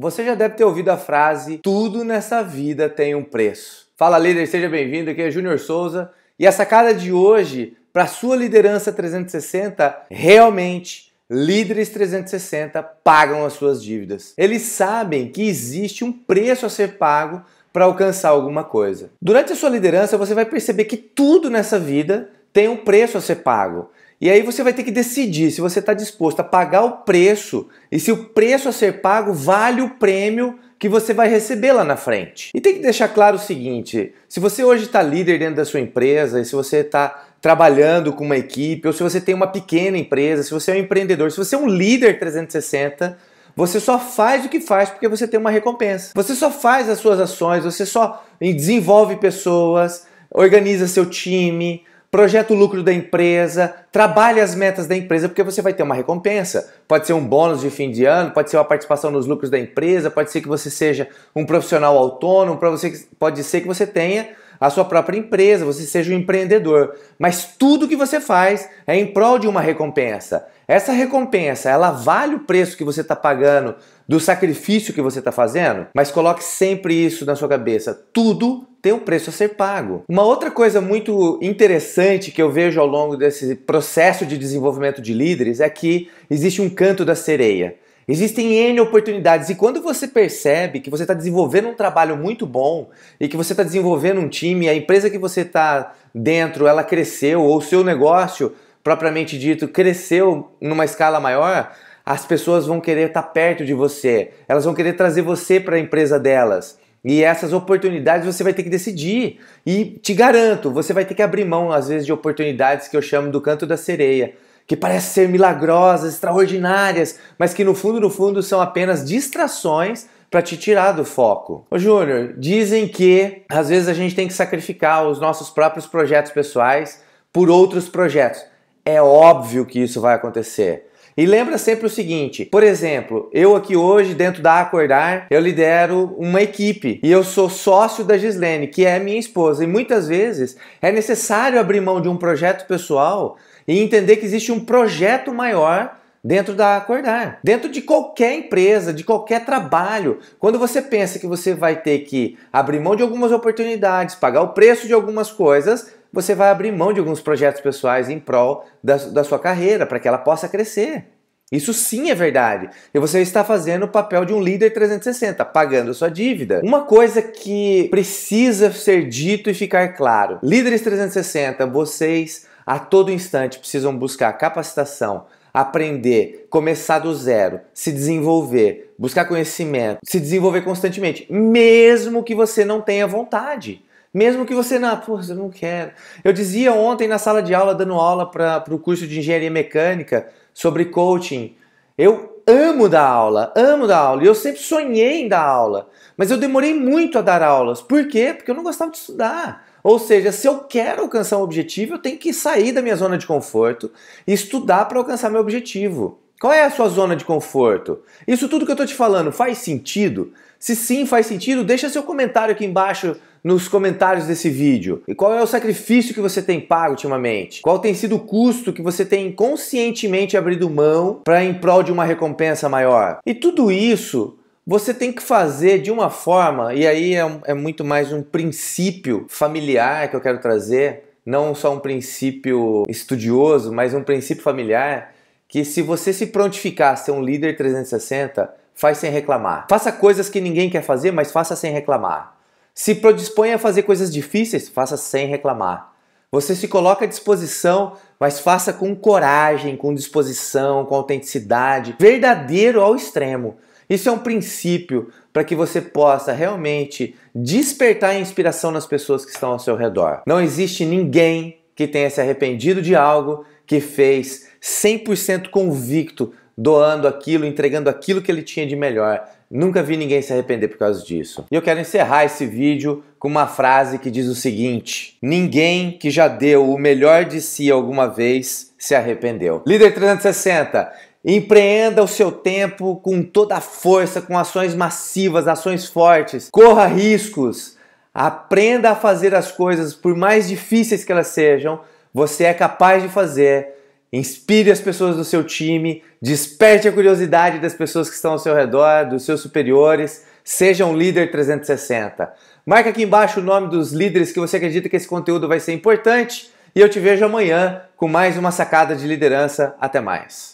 Você já deve ter ouvido a frase: tudo nessa vida tem um preço. Fala líder, seja bem-vindo. Aqui é Júnior Souza e a sacada de hoje para sua liderança 360 realmente líderes 360 pagam as suas dívidas. Eles sabem que existe um preço a ser pago para alcançar alguma coisa. Durante a sua liderança, você vai perceber que tudo nessa vida tem um preço a ser pago. E aí você vai ter que decidir se você está disposto a pagar o preço e se o preço a ser pago vale o prêmio que você vai receber lá na frente. E tem que deixar claro o seguinte: se você hoje está líder dentro da sua empresa e se você está trabalhando com uma equipe, ou se você tem uma pequena empresa, se você é um empreendedor, se você é um líder 360, você só faz o que faz porque você tem uma recompensa. Você só faz as suas ações, você só desenvolve pessoas, organiza seu time, projeta o lucro da empresa, trabalha as metas da empresa, porque você vai ter uma recompensa. Pode ser um bônus de fim de ano, pode ser uma participação nos lucros da empresa, pode ser que você seja um profissional autônomo, pode ser que você tenha a sua própria empresa, você seja um empreendedor. Mas tudo que você faz é em prol de uma recompensa. Essa recompensa, ela vale o preço que você está pagando do sacrifício que você está fazendo? Mas coloque sempre isso na sua cabeça. Tudo tem um preço a ser pago. Uma outra coisa muito interessante que eu vejo ao longo desse processo de desenvolvimento de líderes é que existe um canto da sereia. Existem N oportunidades e quando você percebe que você está desenvolvendo um trabalho muito bom e que você está desenvolvendo um time, a empresa que você está dentro, ela cresceu, ou o seu negócio, propriamente dito, cresceu numa escala maior, as pessoas vão querer estar tá perto de você, elas vão querer trazer você para a empresa delas. E essas oportunidades você vai ter que decidir. E te garanto, você vai ter que abrir mão, às vezes, de oportunidades que eu chamo do canto da sereia que parecem ser milagrosas, extraordinárias, mas que no fundo, no fundo, são apenas distrações para te tirar do foco. Ô Júnior, dizem que às vezes a gente tem que sacrificar os nossos próprios projetos pessoais por outros projetos. É óbvio que isso vai acontecer. E lembra sempre o seguinte: por exemplo, eu aqui hoje, dentro da Acordar, eu lidero uma equipe e eu sou sócio da Gislene, que é minha esposa. E muitas vezes é necessário abrir mão de um projeto pessoal e entender que existe um projeto maior dentro da Acordar, dentro de qualquer empresa, de qualquer trabalho. Quando você pensa que você vai ter que abrir mão de algumas oportunidades, pagar o preço de algumas coisas, você vai abrir mão de alguns projetos pessoais em prol da, da sua carreira, para que ela possa crescer. Isso sim é verdade. E você está fazendo o papel de um líder 360, pagando a sua dívida. Uma coisa que precisa ser dito e ficar claro: líderes 360, vocês a todo instante precisam buscar capacitação, aprender, começar do zero, se desenvolver, buscar conhecimento, se desenvolver constantemente, mesmo que você não tenha vontade. Mesmo que você não, pô, eu não quero. Eu dizia ontem na sala de aula, dando aula para o curso de engenharia mecânica sobre coaching. Eu amo dar aula, amo dar aula. E eu sempre sonhei em dar aula. Mas eu demorei muito a dar aulas. Por quê? Porque eu não gostava de estudar. Ou seja, se eu quero alcançar um objetivo, eu tenho que sair da minha zona de conforto e estudar para alcançar meu objetivo. Qual é a sua zona de conforto? Isso tudo que eu estou te falando faz sentido? Se sim faz sentido, deixa seu comentário aqui embaixo nos comentários desse vídeo. E qual é o sacrifício que você tem pago ultimamente? Qual tem sido o custo que você tem conscientemente abrido mão para em prol de uma recompensa maior? E tudo isso você tem que fazer de uma forma, e aí é, é muito mais um princípio familiar que eu quero trazer, não só um princípio estudioso, mas um princípio familiar, que se você se prontificar a ser um líder 360, faz sem reclamar. Faça coisas que ninguém quer fazer, mas faça sem reclamar. Se predisponha a fazer coisas difíceis, faça sem reclamar. Você se coloca à disposição, mas faça com coragem, com disposição, com autenticidade, verdadeiro ao extremo. Isso é um princípio para que você possa realmente despertar a inspiração nas pessoas que estão ao seu redor. Não existe ninguém que tenha se arrependido de algo que fez 100% convicto, doando aquilo, entregando aquilo que ele tinha de melhor. Nunca vi ninguém se arrepender por causa disso. E eu quero encerrar esse vídeo com uma frase que diz o seguinte: Ninguém que já deu o melhor de si alguma vez se arrependeu. Líder 360, Empreenda o seu tempo com toda a força, com ações massivas, ações fortes. Corra riscos. Aprenda a fazer as coisas, por mais difíceis que elas sejam, você é capaz de fazer. Inspire as pessoas do seu time, desperte a curiosidade das pessoas que estão ao seu redor, dos seus superiores. Seja um líder 360. Marca aqui embaixo o nome dos líderes que você acredita que esse conteúdo vai ser importante. E eu te vejo amanhã com mais uma sacada de liderança. Até mais.